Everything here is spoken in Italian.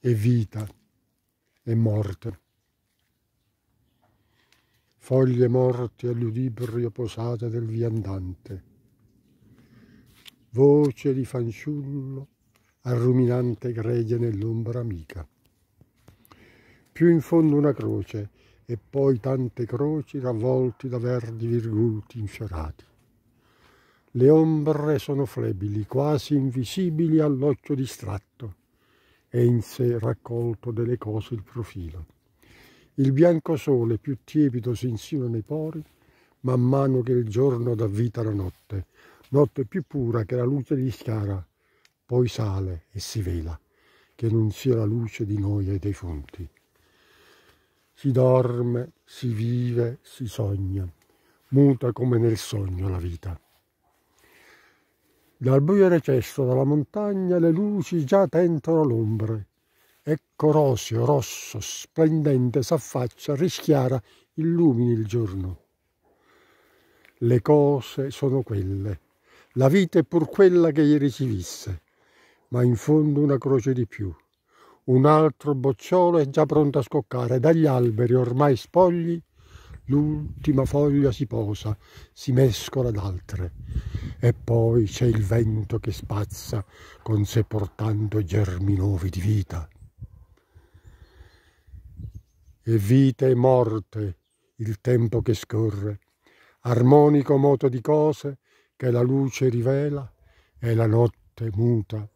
e vita e morte. Foglie morte all'udibrio posate del viandante, voce di fanciullo al ruminante gregge nell'ombra amica. Più in fondo una croce e poi tante croci ravvolti da verdi virgulti infiorati. Le ombre sono flebili, quasi invisibili all'occhio distratto è in sé raccolto delle cose il profilo. Il bianco sole più tiepido si insinua nei pori, man mano che il giorno dà vita alla notte, notte più pura che la luce di schiara, poi sale e si vela, che non sia la luce di noi e dei fonti. Si dorme, si vive, si sogna, muta come nel sogno la vita. Dal buio recesso dalla montagna le luci già tentano l'ombre. Ecco roseo, rosso, splendente, s'affaccia, rischiara, illumini il giorno. Le cose sono quelle. La vita è pur quella che ieri si visse, ma in fondo una croce di più. Un altro bocciolo è già pronto a scoccare dagli alberi ormai spogli l'ultima foglia si posa, si mescola ad altre. E poi c'è il vento che spazza con sé portando germi nuovi di vita. E vita e morte il tempo che scorre, armonico moto di cose che la luce rivela e la notte muta